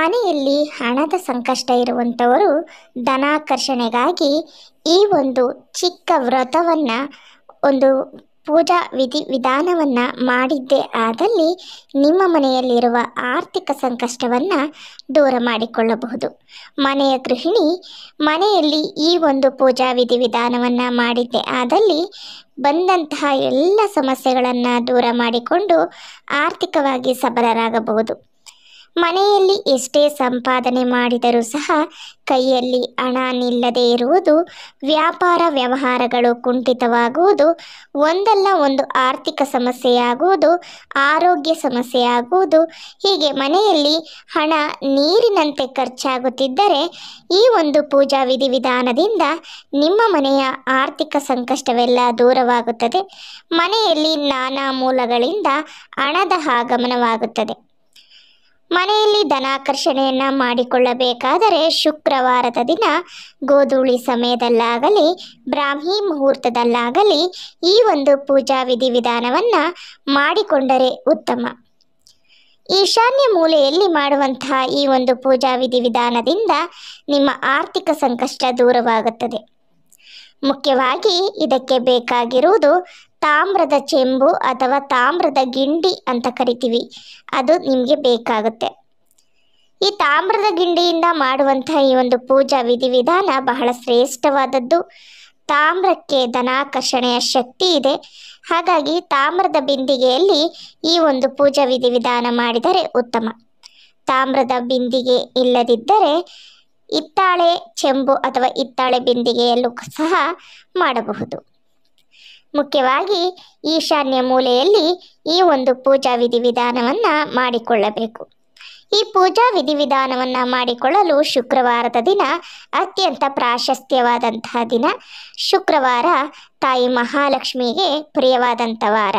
ಮನೆಯಲ್ಲಿ ಹಣದ ಸಂಕಷ್ಟ ಇರುವಂಥವರು ಧನಾಕರ್ಷಣೆಗಾಗಿ ಈ ಒಂದು ಚಿಕ್ಕ ವ್ರತವನ್ನು ಒಂದು ಪೂಜಾ ವಿಧಿ ವಿಧಾನವನ್ನು ಮಾಡಿದ್ದೇ ಆದಲ್ಲಿ ನಿಮ್ಮ ಮನೆಯಲ್ಲಿರುವ ಆರ್ಥಿಕ ಸಂಕಷ್ಟವನ್ನು ದೂರ ಮಾಡಿಕೊಳ್ಳಬಹುದು ಮನೆಯ ಗೃಹಿಣಿ ಮನೆಯಲ್ಲಿ ಈ ಒಂದು ಪೂಜಾ ವಿಧಿ ವಿಧಾನವನ್ನು ಮಾಡಿದ್ದೇ ಆದಲ್ಲಿ ಬಂದಂತಹ ಎಲ್ಲ ಸಮಸ್ಯೆಗಳನ್ನು ದೂರ ಮಾಡಿಕೊಂಡು ಆರ್ಥಿಕವಾಗಿ ಸಬಲರಾಗಬಹುದು ಮನೆಯಲ್ಲಿ ಎಷ್ಟೇ ಸಂಪಾದನೆ ಮಾಡಿದರೂ ಸಹ ಕೈಯಲ್ಲಿ ಹಣ ನಿಲ್ಲದೇ ಇರುವುದು ವ್ಯಾಪಾರ ವ್ಯವಹಾರಗಳು ಕುಂಠಿತವಾಗುವುದು ಒಂದಲ್ಲ ಒಂದು ಆರ್ಥಿಕ ಸಮಸ್ಯೆಯಾಗುವುದು ಆರೋಗ್ಯ ಸಮಸ್ಯೆಯಾಗುವುದು ಹೀಗೆ ಮನೆಯಲ್ಲಿ ಹಣ ನೀರಿನಂತೆ ಖರ್ಚಾಗುತ್ತಿದ್ದರೆ ಈ ಒಂದು ಪೂಜಾ ವಿಧಿವಿಧಾನದಿಂದ ನಿಮ್ಮ ಮನೆಯ ಆರ್ಥಿಕ ಸಂಕಷ್ಟವೆಲ್ಲ ದೂರವಾಗುತ್ತದೆ ಮನೆಯಲ್ಲಿ ನಾನಾ ಮೂಲಗಳಿಂದ ಹಣದ ಆಗಮನವಾಗುತ್ತದೆ ಮನೆಯಲ್ಲಿ ಧನಾಕರ್ಷಣೆಯನ್ನು ಮಾಡಿಕೊಳ್ಳಬೇಕಾದರೆ ಶುಕ್ರವಾರದ ದಿನ ಗೋಧೂಳಿ ಸಮಯದಲ್ಲಾಗಲಿ ಬ್ರಾಹ್ಮಿ ಮುಹೂರ್ತದಲ್ಲಾಗಲಿ ಈ ಒಂದು ಪೂಜಾ ವಿಧಿವಿಧಾನವನ್ನು ಮಾಡಿಕೊಂಡರೆ ಉತ್ತಮ ಈಶಾನ್ಯ ಮೂಲೆಯಲ್ಲಿ ಮಾಡುವಂತಹ ಈ ಒಂದು ಪೂಜಾ ವಿಧಿವಿಧಾನದಿಂದ ನಿಮ್ಮ ಆರ್ಥಿಕ ಸಂಕಷ್ಟ ದೂರವಾಗುತ್ತದೆ ಮುಖ್ಯವಾಗಿ ಇದಕ್ಕೆ ಬೇಕಾಗಿರುವುದು ತಾಮ್ರದ ಚೆಂಬು ಅಥವಾ ತಾಮ್ರದ ಗಿಂಡಿ ಅಂತ ಕರಿತೀವಿ ಅದು ನಿಮಗೆ ಬೇಕಾಗುತ್ತೆ ಈ ತಾಮ್ರದ ಗಿಂಡಿಯಿಂದ ಮಾಡುವಂತಹ ಈ ಒಂದು ಪೂಜಾ ವಿಧಿವಿಧಾನ ಬಹಳ ಶ್ರೇಷ್ಠವಾದದ್ದು ತಾಮ್ರಕ್ಕೆ ಧನಾಕರ್ಷಣೆಯ ಶಕ್ತಿ ಇದೆ ಹಾಗಾಗಿ ತಾಮ್ರದ ಬಿಂದಿಗೆಯಲ್ಲಿ ಈ ಒಂದು ಪೂಜಾ ವಿಧಿವಿಧಾನ ಮಾಡಿದರೆ ಉತ್ತಮ ತಾಮ್ರದ ಬಿಂದಿಗೆ ಇಲ್ಲದಿದ್ದರೆ ಇತ್ತಾಳೆ ಚೆಂಬು ಅಥವಾ ಇತ್ತಾಳೆ ಬಿಂದಿಗೆಯಲ್ಲೂ ಸಹ ಮಾಡಬಹುದು ಮುಖ್ಯವಾಗಿ ಈಶಾನ್ಯ ಮೂಲೆಯಲ್ಲಿ ಈ ಒಂದು ಪೂಜಾ ವಿಧಿವಿಧಾನವನ್ನು ಮಾಡಿಕೊಳ್ಳಬೇಕು ಈ ಪೂಜಾ ವಿಧಿವಿಧಾನವನ್ನು ಮಾಡಿಕೊಳ್ಳಲು ಶುಕ್ರವಾರದ ದಿನ ಅತ್ಯಂತ ಪ್ರಾಶಸ್ತ್ಯವಾದಂತಹ ದಿನ ಶುಕ್ರವಾರ ತಾಯಿ ಮಹಾಲಕ್ಷ್ಮಿಗೆ ಪ್ರಿಯವಾದಂಥ ವಾರ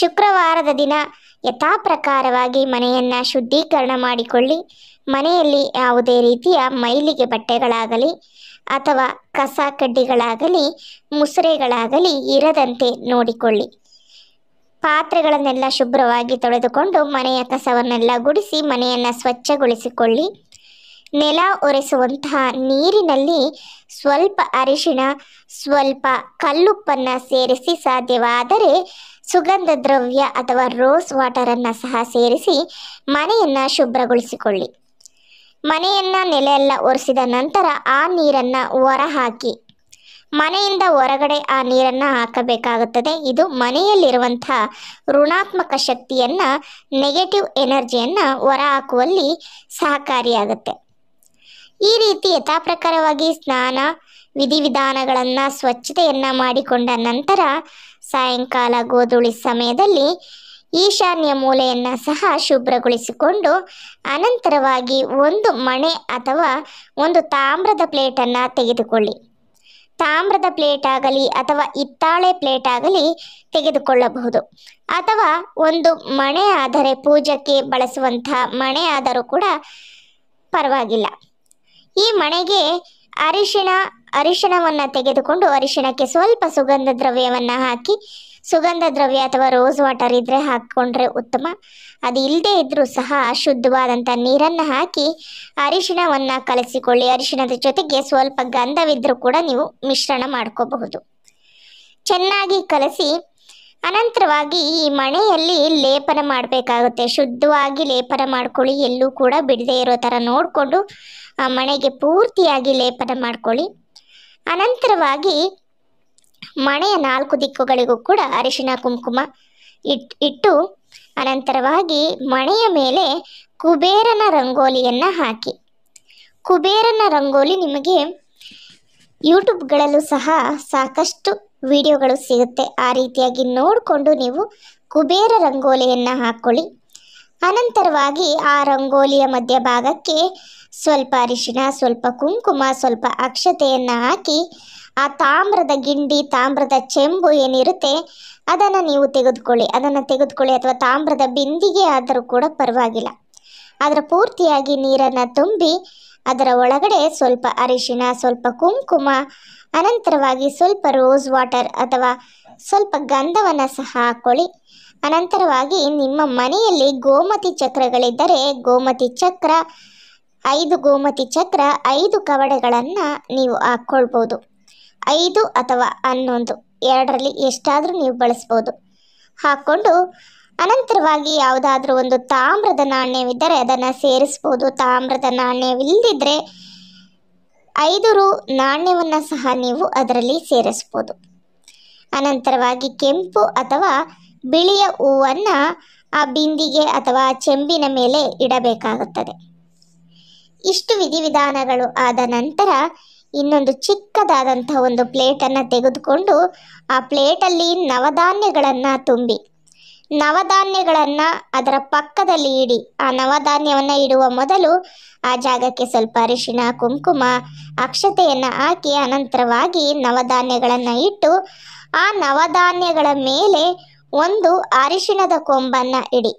ಶುಕ್ರವಾರದ ದಿನ ಯಥಾ ಪ್ರಕಾರವಾಗಿ ಮನೆಯನ್ನು ಶುದ್ಧೀಕರಣ ಮಾಡಿಕೊಳ್ಳಿ ಮನೆಯಲ್ಲಿ ಯಾವುದೇ ರೀತಿಯ ಮೈಲಿಗೆ ಬಟ್ಟೆಗಳಾಗಲಿ ಅಥವಾ ಕಸ ಕಡ್ಡಿಗಳಾಗಲಿ ಮುಸುರೆಗಳಾಗಲಿ ಇರದಂತೆ ನೋಡಿಕೊಳ್ಳಿ ಪಾತ್ರೆಗಳನ್ನೆಲ್ಲ ಶುಭ್ರವಾಗಿ ತೊಳೆದುಕೊಂಡು ಮನೆಯ ಕಸವನ್ನೆಲ್ಲ ಗುಡಿಸಿ ಮನೆಯನ್ನು ಸ್ವಚ್ಛಗೊಳಿಸಿಕೊಳ್ಳಿ ನೆಲ ಒರೆಸುವಂತಹ ನೀರಿನಲ್ಲಿ ಸ್ವಲ್ಪ ಅರಿಶಿನ ಸ್ವಲ್ಪ ಕಲ್ಲುಪ್ಪನ್ನು ಸೇರಿಸಿ ಸಾಧ್ಯವಾದರೆ ಸುಗಂಧ ದ್ರವ್ಯ ಅಥವಾ ರೋಸ್ ವಾಟರನ್ನು ಸಹ ಸೇರಿಸಿ ಮನೆಯನ್ನು ಶುಭ್ರಗೊಳಿಸಿಕೊಳ್ಳಿ ಮನೆಯನ್ನ ನೆಲೆಯೆಲ್ಲ ಒರೆಸಿದ ನಂತರ ಆ ನೀರನ್ನು ಹೊರಹಾಕಿ ಮನೆಯಿಂದ ಹೊರಗಡೆ ಆ ನೀರನ್ನು ಹಾಕಬೇಕಾಗುತ್ತದೆ ಇದು ಮನೆಯಲ್ಲಿರುವಂತಹ ಋಣಾತ್ಮಕ ಶಕ್ತಿಯನ್ನು ನೆಗೆಟಿವ್ ಎನರ್ಜಿಯನ್ನು ಹೊರಹಾಕುವಲ್ಲಿ ಸಹಕಾರಿಯಾಗುತ್ತೆ ಈ ರೀತಿ ಯಥಾಪ್ರಕಾರವಾಗಿ ಸ್ನಾನ ವಿಧಿವಿಧಾನಗಳನ್ನು ಸ್ವಚ್ಛತೆಯನ್ನು ಮಾಡಿಕೊಂಡ ನಂತರ ಸಾಯಂಕಾಲ ಗೋಧುಳಿ ಸಮಯದಲ್ಲಿ ಈಶಾನ್ಯ ಮೂಲೆಯನ್ನು ಸಹ ಶುಭ್ರಗೊಳಿಸಿಕೊಂಡು ಅನಂತರವಾಗಿ ಒಂದು ಮಣೆ ಅಥವಾ ಒಂದು ತಾಮ್ರದ ಪ್ಲೇಟನ್ನು ತೆಗೆದುಕೊಳ್ಳಿ ತಾಮ್ರದ ಪ್ಲೇಟ್ ಆಗಲಿ ಅಥವಾ ಇತ್ತಾಳೆ ಪ್ಲೇಟ್ ಆಗಲಿ ತೆಗೆದುಕೊಳ್ಳಬಹುದು ಅಥವಾ ಒಂದು ಮಣೆ ಆದರೆ ಪೂಜಕ್ಕೆ ಬಳಸುವಂತಹ ಮಣೆ ಆದರೂ ಕೂಡ ಪರವಾಗಿಲ್ಲ ಈ ಮಣೆಗೆ ಅರಿಶಿಣ ಅರಿಶಿಣವನ್ನು ತೆಗೆದುಕೊಂಡು ಅರಿಶಿಣಕ್ಕೆ ಸ್ವಲ್ಪ ಸುಗಂಧ ದ್ರವ್ಯವನ್ನು ಹಾಕಿ ಸುಗಂಧ ದ್ರವ್ಯ ಅಥವಾ ರೋಸ್ ವಾಟರ್ ಇದ್ದರೆ ಹಾಕ್ಕೊಂಡ್ರೆ ಉತ್ತಮ ಅದು ಇಲ್ಲದೆ ಇದ್ದರೂ ಸಹ ಶುದ್ಧವಾದಂಥ ನೀರನ್ನು ಹಾಕಿ ಅರಿಶಿಣವನ್ನು ಕಲಸಿಕೊಳ್ಳಿ ಅರಿಶಿಣದ ಜೊತೆಗೆ ಸ್ವಲ್ಪ ಗಂಧವಿದ್ದರೂ ಕೂಡ ನೀವು ಮಿಶ್ರಣ ಮಾಡ್ಕೋಬಹುದು ಚೆನ್ನಾಗಿ ಕಲಸಿ ಅನಂತರವಾಗಿ ಈ ಮಣೆಯಲ್ಲಿ ಲೇಪನ ಮಾಡಬೇಕಾಗುತ್ತೆ ಶುದ್ಧವಾಗಿ ಲೇಪನ ಮಾಡ್ಕೊಳ್ಳಿ ಎಲ್ಲೂ ಕೂಡ ಬಿಡದೇ ಇರೋ ಥರ ನೋಡಿಕೊಂಡು ಆ ಮಣೆಗೆ ಪೂರ್ತಿಯಾಗಿ ಲೇಪನ ಮಾಡ್ಕೊಳ್ಳಿ ಅನಂತರವಾಗಿ ಮನೆಯ ನಾಲ್ಕು ದಿಕ್ಕುಗಳಿಗೂ ಕೂಡ ಅರಿಶಿನ ಕುಂಕುಮ ಇಟ್ ಇಟ್ಟು ಅನಂತರವಾಗಿ ಮನೆಯ ಮೇಲೆ ಕುಬೇರನ ರಂಗೋಲಿಯನ್ನು ಹಾಕಿ ಕುಬೇರನ ರಂಗೋಲಿ ನಿಮಗೆ ಯೂಟ್ಯೂಬ್ಗಳಲ್ಲೂ ಸಹ ಸಾಕಷ್ಟು ವಿಡಿಯೋಗಳು ಸಿಗುತ್ತೆ ಆ ರೀತಿಯಾಗಿ ನೋಡಿಕೊಂಡು ನೀವು ಕುಬೇರ ರಂಗೋಲಿಯನ್ನು ಹಾಕೊಳ್ಳಿ ಅನಂತರವಾಗಿ ಆ ರಂಗೋಲಿಯ ಮಧ್ಯಭಾಗಕ್ಕೆ ಸ್ವಲ್ಪ ಅರಿಶಿನ ಸ್ವಲ್ಪ ಕುಂಕುಮ ಸ್ವಲ್ಪ ಅಕ್ಷತೆಯನ್ನು ಹಾಕಿ ಆ ತಾಮ್ರದ ಗಿಂಡಿ ತಾಮ್ರದ ಚೆಂಬು ಏನಿರುತ್ತೆ ಅದನ್ನು ನೀವು ತೆಗೆದುಕೊಳ್ಳಿ ಅದನ್ನು ತೆಗೆದುಕೊಳ್ಳಿ ಅಥವಾ ತಾಮ್ರದ ಬಿಂದಿಗೆ ಆದರೂ ಕೂಡ ಪರವಾಗಿಲ್ಲ ಅದರ ಪೂರ್ತಿಯಾಗಿ ನೀರನ್ನು ತುಂಬಿ ಅದರ ಒಳಗಡೆ ಸ್ವಲ್ಪ ಅರಿಶಿನ ಸ್ವಲ್ಪ ಕುಂಕುಮ ಅನಂತರವಾಗಿ ಸ್ವಲ್ಪ ರೋಸ್ ವಾಟರ್ ಅಥವಾ ಸ್ವಲ್ಪ ಗಂಧವನ್ನು ಸಹ ಹಾಕ್ಕೊಳ್ಳಿ ಅನಂತರವಾಗಿ ನಿಮ್ಮ ಮನೆಯಲ್ಲಿ ಗೋಮತಿ ಚಕ್ರಗಳಿದ್ದರೆ ಗೋಮತಿ ಚಕ್ರ ಐದು ಗೋಮತಿ ಚಕ್ರ ಐದು ಕವಡೆಗಳನ್ನು ನೀವು ಹಾಕ್ಕೊಳ್ಬೋದು ಐದು ಅಥವಾ ಹನ್ನೊಂದು ಎರಡರಲ್ಲಿ ಎಷ್ಟಾದರೂ ನೀವು ಬಳಸ್ಬೋದು ಹಾಕ್ಕೊಂಡು ಅನಂತರವಾಗಿ ಯಾವುದಾದ್ರೂ ಒಂದು ತಾಮ್ರದ ನಾಣ್ಯವಿದ್ದರೆ ಅದನ್ನು ಸೇರಿಸ್ಬೋದು ತಾಮ್ರದ ನಾಣ್ಯವಿಲ್ಲದಿದ್ದರೆ ಐದು ರು ನಾಣ್ಯವನ್ನು ಸಹ ನೀವು ಅದರಲ್ಲಿ ಸೇರಿಸ್ಬೋದು ಅನಂತರವಾಗಿ ಕೆಂಪು ಅಥವಾ ಬಿಳಿಯ ಹೂವನ್ನು ಆ ಬಿಂದಿಗೆ ಅಥವಾ ಚೆಂಬಿನ ಮೇಲೆ ಇಡಬೇಕಾಗುತ್ತದೆ ಇಷ್ಟು ವಿಧಿವಿಧಾನಗಳು ಆದ ನಂತರ ಇನ್ನೊಂದು ಚಿಕ್ಕದಾದಂಥ ಒಂದು ಪ್ಲೇಟನ್ನು ತೆಗೆದುಕೊಂಡು ಆ ಪ್ಲೇಟಲ್ಲಿ ನವಧಾನ್ಯಗಳನ್ನು ತುಂಬಿ ನವಧಾನ್ಯಗಳನ್ನು ಅದರ ಪಕ್ಕದಲ್ಲಿ ಇಡಿ ಆ ನವಧಾನ್ಯವನ್ನು ಇಡುವ ಮೊದಲು ಆ ಜಾಗಕ್ಕೆ ಸ್ವಲ್ಪ ಅರಿಶಿಣ ಕುಂಕುಮ ಅಕ್ಷತೆಯನ್ನು ಹಾಕಿ ಅನಂತರವಾಗಿ ನವಧಾನ್ಯಗಳನ್ನು ಇಟ್ಟು ಆ ನವಧಾನ್ಯಗಳ ಮೇಲೆ ಒಂದು ಅರಿಶಿಣದ ಕೊಂಬನ್ನು ಇಡಿ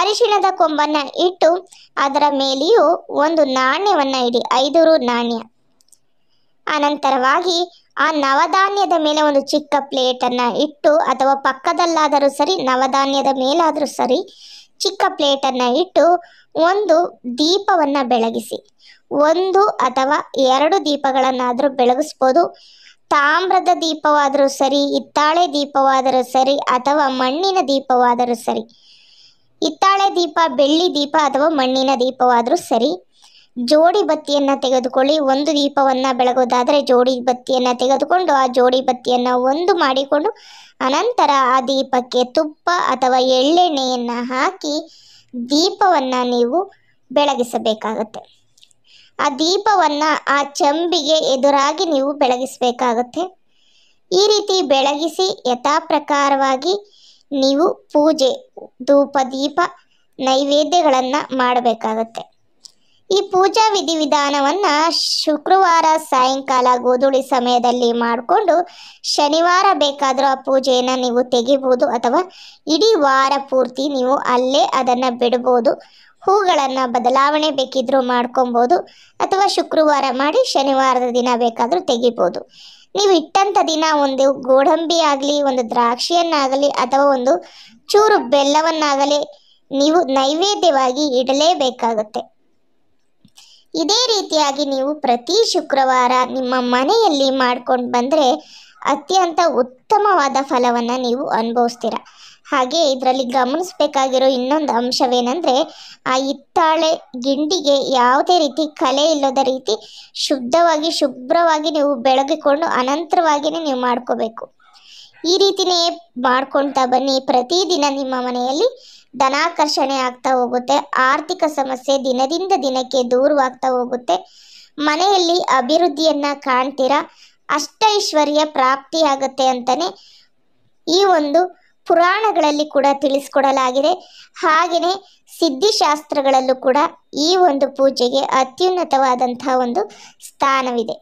ಅರಿಶಿಣದ ಕೊಂಬನ್ನು ಇಟ್ಟು ಅದರ ಮೇಲೆಯೂ ಒಂದು ನಾಣ್ಯವನ್ನು ಇಡಿ ಐದು ನಾಣ್ಯ ಅನಂತರವಾಗಿ ಆ ನವಧಾನ್ಯದ ಮೇಲೆ ಒಂದು ಚಿಕ್ಕ ಪ್ಲೇಟನ್ನು ಇಟ್ಟು ಅಥವಾ ಪಕ್ಕದಲ್ಲಾದರೂ ಸರಿ ನವಧಾನ್ಯದ ಮೇಲಾದರೂ ಸರಿ ಚಿಕ್ಕ ಪ್ಲೇಟನ್ನು ಇಟ್ಟು ಒಂದು ದೀಪವನ್ನು ಬೆಳಗಿಸಿ ಒಂದು ಅಥವಾ ಎರಡು ದೀಪಗಳನ್ನಾದರೂ ಬೆಳಗಿಸ್ಬೋದು ತಾಮ್ರದ ದೀಪವಾದರೂ ಸರಿ ಹಿತ್ತಾಳೆ ದೀಪವಾದರೂ ಸರಿ ಅಥವಾ ಮಣ್ಣಿನ ದೀಪವಾದರೂ ಸರಿ ಹಿತ್ತಾಳೆ ದೀಪ ಬೆಳ್ಳಿ ದೀಪ ಅಥವಾ ಮಣ್ಣಿನ ದೀಪವಾದರೂ ಸರಿ ಜೋಡಿ ಬತ್ತಿಯನ್ನು ತೆಗೆದುಕೊಳ್ಳಿ ಒಂದು ದೀಪವನ್ನು ಬೆಳಗೋದಾದರೆ ಜೋಡಿ ಬತ್ತಿಯನ್ನು ತೆಗೆದುಕೊಂಡು ಆ ಜೋಡಿ ಬತ್ತಿಯನ್ನು ಒಂದು ಮಾಡಿಕೊಂಡು ಅನಂತರ ಆ ದೀಪಕ್ಕೆ ತುಪ್ಪ ಅಥವಾ ಎಳ್ಳೆಣ್ಣೆಯನ್ನು ಹಾಕಿ ದೀಪವನ್ನು ನೀವು ಬೆಳಗಿಸಬೇಕಾಗತ್ತೆ ಆ ದೀಪವನ್ನು ಆ ಚಂಬಿಗೆ ಎದುರಾಗಿ ನೀವು ಬೆಳಗಿಸಬೇಕಾಗತ್ತೆ ಈ ರೀತಿ ಬೆಳಗಿಸಿ ಯಥಾಪ್ರಕಾರವಾಗಿ ನೀವು ಪೂಜೆ ಧೂಪ ದೀಪ ನೈವೇದ್ಯಗಳನ್ನು ಮಾಡಬೇಕಾಗತ್ತೆ ಈ ಪೂಜಾ ವಿಧಾನವನ್ನ ಶುಕ್ರವಾರ ಸಾಯಂಕಾಲ ಗೋಧುಳಿ ಸಮಯದಲ್ಲಿ ಮಾಡಿಕೊಂಡು ಶನಿವಾರ ಬೇಕಾದರೂ ಆ ಪೂಜೆಯನ್ನು ನೀವು ತೆಗಿಬೋದು ಅಥವಾ ಇಡೀ ವಾರ ಪೂರ್ತಿ ನೀವು ಅಲ್ಲೇ ಅದನ್ನ ಬಿಡಬಹುದು ಹೂಗಳನ್ನ ಬದಲಾವಣೆ ಬೇಕಿದ್ರು ಮಾಡ್ಕೊಬೋದು ಅಥವಾ ಶುಕ್ರವಾರ ಮಾಡಿ ಶನಿವಾರದ ದಿನ ಬೇಕಾದರೂ ತೆಗಿಬೋದು ನೀವು ಇಟ್ಟಂತ ದಿನ ಒಂದು ಗೋಡಂಬಿ ಆಗಲಿ ಒಂದು ದ್ರಾಕ್ಷಿಯನ್ನಾಗಲಿ ಅಥವಾ ಒಂದು ಚೂರು ಬೆಲ್ಲವನ್ನಾಗಲಿ ನೀವು ನೈವೇದ್ಯವಾಗಿ ಇಡಲೇಬೇಕಾಗುತ್ತೆ ಇದೇ ರೀತಿಯಾಗಿ ನೀವು ಪ್ರತಿ ಶುಕ್ರವಾರ ನಿಮ್ಮ ಮನೆಯಲ್ಲಿ ಮಾಡ್ಕೊಂಡು ಬಂದರೆ ಅತ್ಯಂತ ಉತ್ತಮವಾದ ಫಲವನ್ನು ನೀವು ಅನುಭವಿಸ್ತೀರ ಹಾಗೆ ಇದರಲ್ಲಿ ಗಮನಿಸಬೇಕಾಗಿರೋ ಇನ್ನೊಂದು ಅಂಶವೇನೆಂದರೆ ಆ ಹಿತ್ತಾಳೆ ಗಿಂಡಿಗೆ ಯಾವುದೇ ರೀತಿ ಕಲೆ ಇಲ್ಲದ ರೀತಿ ಶುದ್ಧವಾಗಿ ಶುಭ್ರವಾಗಿ ನೀವು ಬೆಳಗಿಕೊಂಡು ಅನಂತರವಾಗಿಯೇ ನೀವು ಮಾಡ್ಕೋಬೇಕು ಈ ರೀತಿಯೇ ಮಾಡ್ಕೊಳ್ತಾ ಬನ್ನಿ ಪ್ರತಿದಿನ ನಿಮ್ಮ ಮನೆಯಲ್ಲಿ ಧನಾಕರ್ಷಣೆ ಆಗ್ತಾ ಹೋಗುತ್ತೆ ಆರ್ಥಿಕ ಸಮಸ್ಯೆ ದಿನದಿಂದ ದಿನಕ್ಕೆ ದೂರವಾಗ್ತಾ ಹೋಗುತ್ತೆ ಮನೆಯಲ್ಲಿ ಅಭಿವೃದ್ಧಿಯನ್ನು ಕಾಣ್ತೀರಾ ಅಷ್ಟೈಶ್ವರ್ಯ ಪ್ರಾಪ್ತಿಯಾಗತ್ತೆ ಅಂತಲೇ ಈ ಒಂದು ಪುರಾಣಗಳಲ್ಲಿ ಕೂಡ ತಿಳಿಸ್ಕೊಡಲಾಗಿದೆ ಹಾಗೆಯೇ ಸಿದ್ಧಿಶಾಸ್ತ್ರಗಳಲ್ಲೂ ಕೂಡ ಈ ಒಂದು ಪೂಜೆಗೆ ಅತ್ಯುನ್ನತವಾದಂತಹ ಒಂದು ಸ್ಥಾನವಿದೆ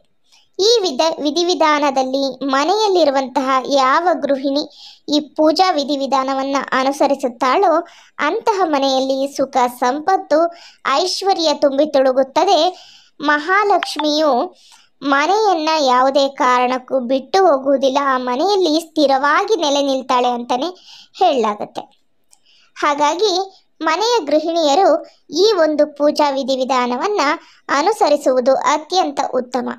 ಈ ವಿಧ ವಿಧಿವಿಧಾನದಲ್ಲಿ ಮನೆಯಲ್ಲಿರುವಂತಹ ಯಾವ ಗೃಹಿಣಿ ಈ ಪೂಜಾ ವಿಧಿವಿಧಾನವನ್ನು ಅನುಸರಿಸುತ್ತಾಳೋ ಅಂತಹ ಮನೆಯಲ್ಲಿ ಸುಖ ಸಂಪತ್ತು ಐಶ್ವರ್ಯ ತುಂಬಿ ತುಳುಗುತ್ತದೆ ಮಹಾಲಕ್ಷ್ಮಿಯು ಮನೆಯನ್ನು ಯಾವುದೇ ಕಾರಣಕ್ಕೂ ಬಿಟ್ಟು ಹೋಗುವುದಿಲ್ಲ ಆ ಮನೆಯಲ್ಲಿ ಸ್ಥಿರವಾಗಿ ನೆಲೆ ನಿಲ್ತಾಳೆ ಅಂತಲೇ ಹೇಳಲಾಗುತ್ತೆ ಹಾಗಾಗಿ ಮನೆಯ ಗೃಹಿಣಿಯರು ಈ ಒಂದು ಪೂಜಾ ವಿಧಿವಿಧಾನವನ್ನು ಅನುಸರಿಸುವುದು ಅತ್ಯಂತ ಉತ್ತಮ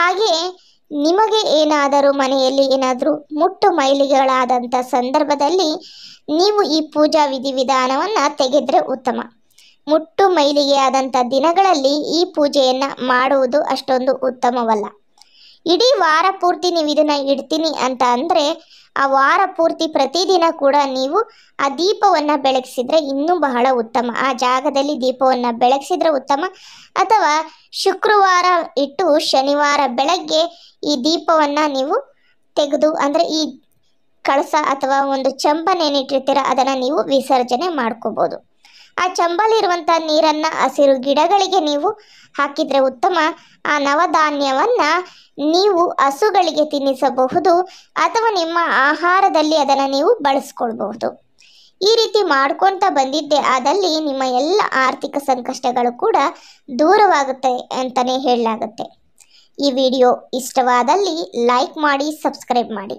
ಹಾಗೆಯೇ ನಿಮಗೆ ಏನಾದರೂ ಮನೆಯಲ್ಲಿ ಏನಾದರೂ ಮುಟ್ಟು ಮೈಲಿಗೆಗಳಾದಂಥ ಸಂದರ್ಭದಲ್ಲಿ ನೀವು ಈ ಪೂಜಾ ವಿಧಿವಿಧಾನವನ್ನು ತೆಗೆದರೆ ಉತ್ತಮ ಮುಟ್ಟು ಮೈಲಿಗೆ ಆದಂಥ ದಿನಗಳಲ್ಲಿ ಈ ಪೂಜೆಯನ್ನು ಮಾಡುವುದು ಅಷ್ಟೊಂದು ಉತ್ತಮವಲ್ಲ ಇಡೀ ವಾರ ಪೂರ್ತಿ ನೀವು ಇದನ್ನ ಇಡ್ತೀನಿ ಅಂತ ಅಂದರೆ ಆ ವಾರ ಪೂರ್ತಿ ಪ್ರತಿದಿನ ಕೂಡ ನೀವು ಆ ದೀಪವನ್ನು ಬೆಳಗಿಸಿದರೆ ಇನ್ನೂ ಬಹಳ ಉತ್ತಮ ಆ ಜಾಗದಲ್ಲಿ ದೀಪವನ್ನು ಬೆಳಗಿಸಿದ್ರೆ ಉತ್ತಮ ಅಥವಾ ಶುಕ್ರವಾರ ಇಟ್ಟು ಶನಿವಾರ ಬೆಳಗ್ಗೆ ಈ ದೀಪವನ್ನು ನೀವು ತೆಗೆದು ಅಂದರೆ ಈ ಕಳಸ ಅಥವಾ ಒಂದು ಏನಿಟ್ಟಿರ್ತೀರ ಅದನ್ನು ನೀವು ವಿಸರ್ಜನೆ ಮಾಡ್ಕೋಬೋದು ಆ ಚಂಬಲಿರುವಂಥ ನೀರನ್ನು ಹಸಿರು ಗಿಡಗಳಿಗೆ ನೀವು ಹಾಕಿದರೆ ಉತ್ತಮ ಆ ನವಧಾನ್ಯವನ್ನು ನೀವು ಹಸುಗಳಿಗೆ ತಿನ್ನಿಸಬಹುದು ಅಥವಾ ನಿಮ್ಮ ಆಹಾರದಲ್ಲಿ ಅದನ್ನು ನೀವು ಬಳಸ್ಕೊಳ್ಬಹುದು ಈ ರೀತಿ ಮಾಡ್ಕೊಳ್ತಾ ಬಂದಿದ್ದೆ ಆದಲ್ಲಿ ನಿಮ್ಮ ಎಲ್ಲ ಆರ್ಥಿಕ ಸಂಕಷ್ಟಗಳು ಕೂಡ ದೂರವಾಗುತ್ತೆ ಅಂತಲೇ ಹೇಳಲಾಗುತ್ತೆ ಈ ವಿಡಿಯೋ ಇಷ್ಟವಾದಲ್ಲಿ ಲೈಕ್ ಮಾಡಿ ಸಬ್ಸ್ಕ್ರೈಬ್ ಮಾಡಿ